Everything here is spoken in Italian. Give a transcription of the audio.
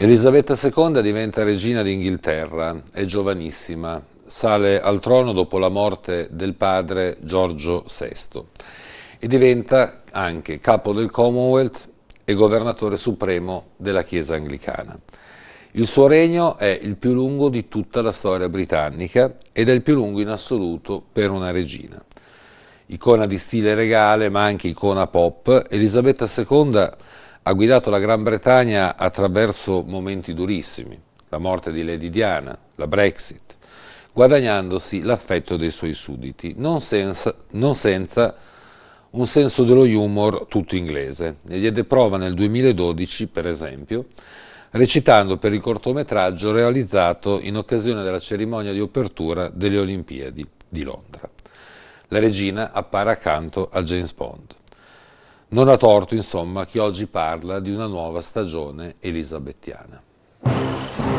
Elisabetta II diventa regina d'Inghilterra, è giovanissima, sale al trono dopo la morte del padre Giorgio VI e diventa anche capo del Commonwealth e governatore supremo della Chiesa anglicana. Il suo regno è il più lungo di tutta la storia britannica ed è il più lungo in assoluto per una regina. Icona di stile regale ma anche icona pop, Elisabetta II ha guidato la Gran Bretagna attraverso momenti durissimi, la morte di Lady Diana, la Brexit, guadagnandosi l'affetto dei suoi sudditi, non senza, non senza un senso dello humor tutto inglese. Ne diede prova nel 2012, per esempio, recitando per il cortometraggio realizzato in occasione della cerimonia di apertura delle Olimpiadi di Londra. La regina appare accanto a James Bond. Non ha torto, insomma, chi oggi parla di una nuova stagione elisabettiana.